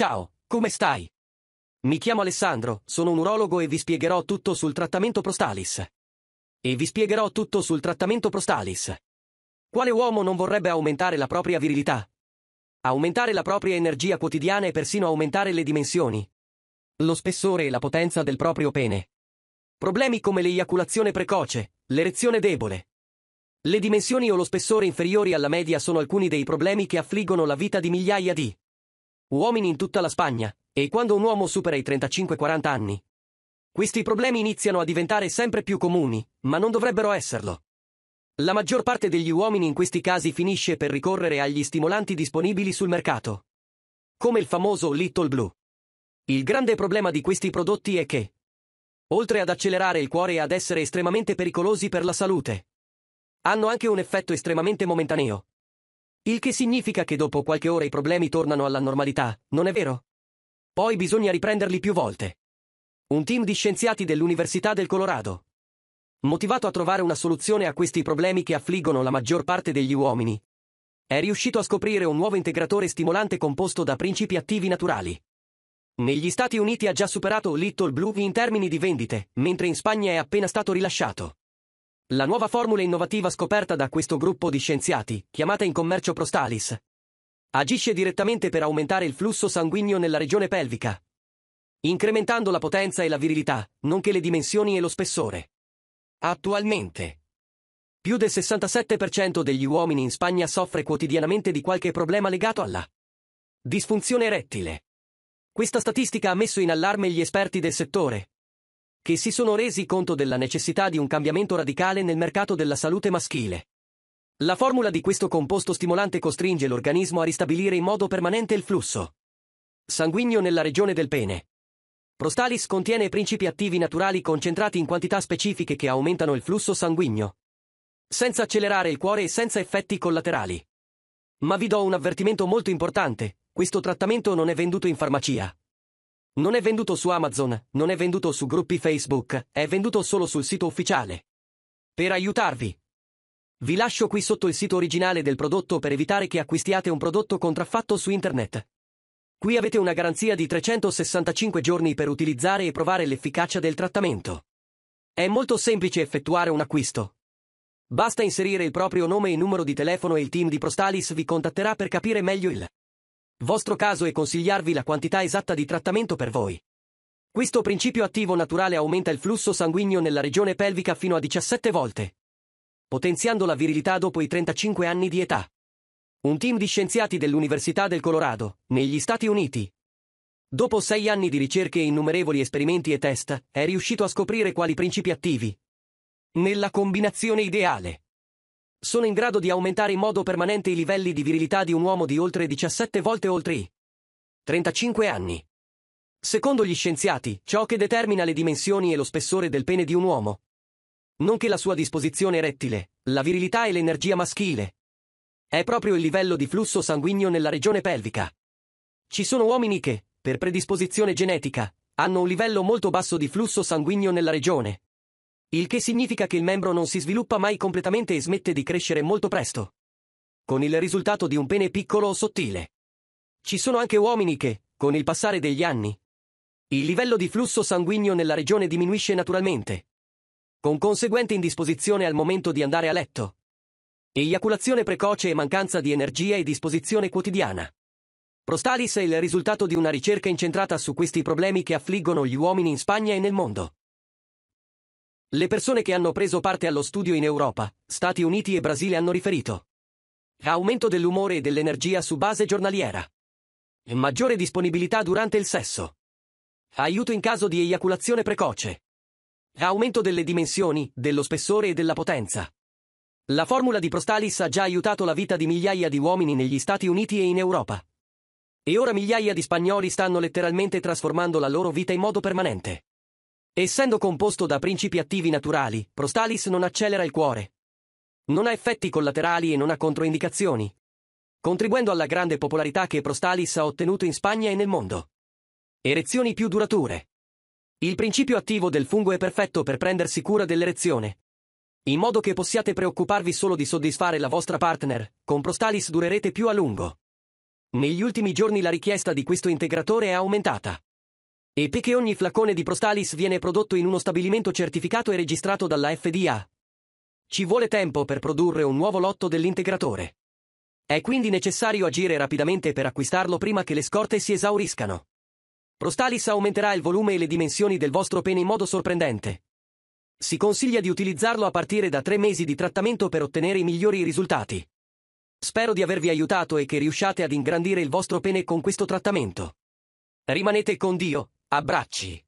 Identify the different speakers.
Speaker 1: Ciao, come stai? Mi chiamo Alessandro, sono un urologo e vi spiegherò tutto sul trattamento Prostalis. E vi spiegherò tutto sul trattamento Prostalis. Quale uomo non vorrebbe aumentare la propria virilità? Aumentare la propria energia quotidiana e persino aumentare le dimensioni. Lo spessore e la potenza del proprio pene. Problemi come l'eiaculazione precoce, l'erezione debole. Le dimensioni o lo spessore inferiori alla media sono alcuni dei problemi che affliggono la vita di migliaia di uomini in tutta la Spagna, e quando un uomo supera i 35-40 anni. Questi problemi iniziano a diventare sempre più comuni, ma non dovrebbero esserlo. La maggior parte degli uomini in questi casi finisce per ricorrere agli stimolanti disponibili sul mercato. Come il famoso Little Blue. Il grande problema di questi prodotti è che, oltre ad accelerare il cuore e ad essere estremamente pericolosi per la salute, hanno anche un effetto estremamente momentaneo, il che significa che dopo qualche ora i problemi tornano alla normalità, non è vero? Poi bisogna riprenderli più volte. Un team di scienziati dell'Università del Colorado, motivato a trovare una soluzione a questi problemi che affliggono la maggior parte degli uomini, è riuscito a scoprire un nuovo integratore stimolante composto da principi attivi naturali. Negli Stati Uniti ha già superato Little Blue in termini di vendite, mentre in Spagna è appena stato rilasciato. La nuova formula innovativa scoperta da questo gruppo di scienziati, chiamata in commercio Prostalis, agisce direttamente per aumentare il flusso sanguigno nella regione pelvica, incrementando la potenza e la virilità, nonché le dimensioni e lo spessore. Attualmente, più del 67% degli uomini in Spagna soffre quotidianamente di qualche problema legato alla disfunzione erettile. Questa statistica ha messo in allarme gli esperti del settore, che si sono resi conto della necessità di un cambiamento radicale nel mercato della salute maschile. La formula di questo composto stimolante costringe l'organismo a ristabilire in modo permanente il flusso sanguigno nella regione del pene. Prostalis contiene principi attivi naturali concentrati in quantità specifiche che aumentano il flusso sanguigno, senza accelerare il cuore e senza effetti collaterali. Ma vi do un avvertimento molto importante, questo trattamento non è venduto in farmacia, non è venduto su Amazon, non è venduto su gruppi Facebook, è venduto solo sul sito ufficiale. Per aiutarvi. Vi lascio qui sotto il sito originale del prodotto per evitare che acquistiate un prodotto contraffatto su internet. Qui avete una garanzia di 365 giorni per utilizzare e provare l'efficacia del trattamento. È molto semplice effettuare un acquisto. Basta inserire il proprio nome e numero di telefono e il team di Prostalis vi contatterà per capire meglio il vostro caso e consigliarvi la quantità esatta di trattamento per voi. Questo principio attivo naturale aumenta il flusso sanguigno nella regione pelvica fino a 17 volte, potenziando la virilità dopo i 35 anni di età. Un team di scienziati dell'Università del Colorado, negli Stati Uniti, dopo sei anni di ricerche e innumerevoli esperimenti e test, è riuscito a scoprire quali principi attivi nella combinazione ideale sono in grado di aumentare in modo permanente i livelli di virilità di un uomo di oltre 17 volte oltre i 35 anni. Secondo gli scienziati, ciò che determina le dimensioni e lo spessore del pene di un uomo, nonché la sua disposizione rettile, la virilità e l'energia maschile, è proprio il livello di flusso sanguigno nella regione pelvica. Ci sono uomini che, per predisposizione genetica, hanno un livello molto basso di flusso sanguigno nella regione il che significa che il membro non si sviluppa mai completamente e smette di crescere molto presto, con il risultato di un pene piccolo o sottile. Ci sono anche uomini che, con il passare degli anni, il livello di flusso sanguigno nella regione diminuisce naturalmente, con conseguente indisposizione al momento di andare a letto, eiaculazione precoce e mancanza di energia e disposizione quotidiana. Prostalis è il risultato di una ricerca incentrata su questi problemi che affliggono gli uomini in Spagna e nel mondo. Le persone che hanno preso parte allo studio in Europa, Stati Uniti e Brasile hanno riferito. Aumento dell'umore e dell'energia su base giornaliera. Maggiore disponibilità durante il sesso. Aiuto in caso di eiaculazione precoce. Aumento delle dimensioni, dello spessore e della potenza. La formula di Prostalis ha già aiutato la vita di migliaia di uomini negli Stati Uniti e in Europa. E ora migliaia di spagnoli stanno letteralmente trasformando la loro vita in modo permanente. Essendo composto da principi attivi naturali, Prostalis non accelera il cuore. Non ha effetti collaterali e non ha controindicazioni. Contribuendo alla grande popolarità che Prostalis ha ottenuto in Spagna e nel mondo. Erezioni più durature. Il principio attivo del fungo è perfetto per prendersi cura dell'erezione. In modo che possiate preoccuparvi solo di soddisfare la vostra partner, con Prostalis durerete più a lungo. Negli ultimi giorni la richiesta di questo integratore è aumentata e perché ogni flacone di Prostalis viene prodotto in uno stabilimento certificato e registrato dalla FDA. Ci vuole tempo per produrre un nuovo lotto dell'integratore. È quindi necessario agire rapidamente per acquistarlo prima che le scorte si esauriscano. Prostalis aumenterà il volume e le dimensioni del vostro pene in modo sorprendente. Si consiglia di utilizzarlo a partire da tre mesi di trattamento per ottenere i migliori risultati. Spero di avervi aiutato e che riusciate ad ingrandire il vostro pene con questo trattamento. Rimanete con Dio, Abbracci.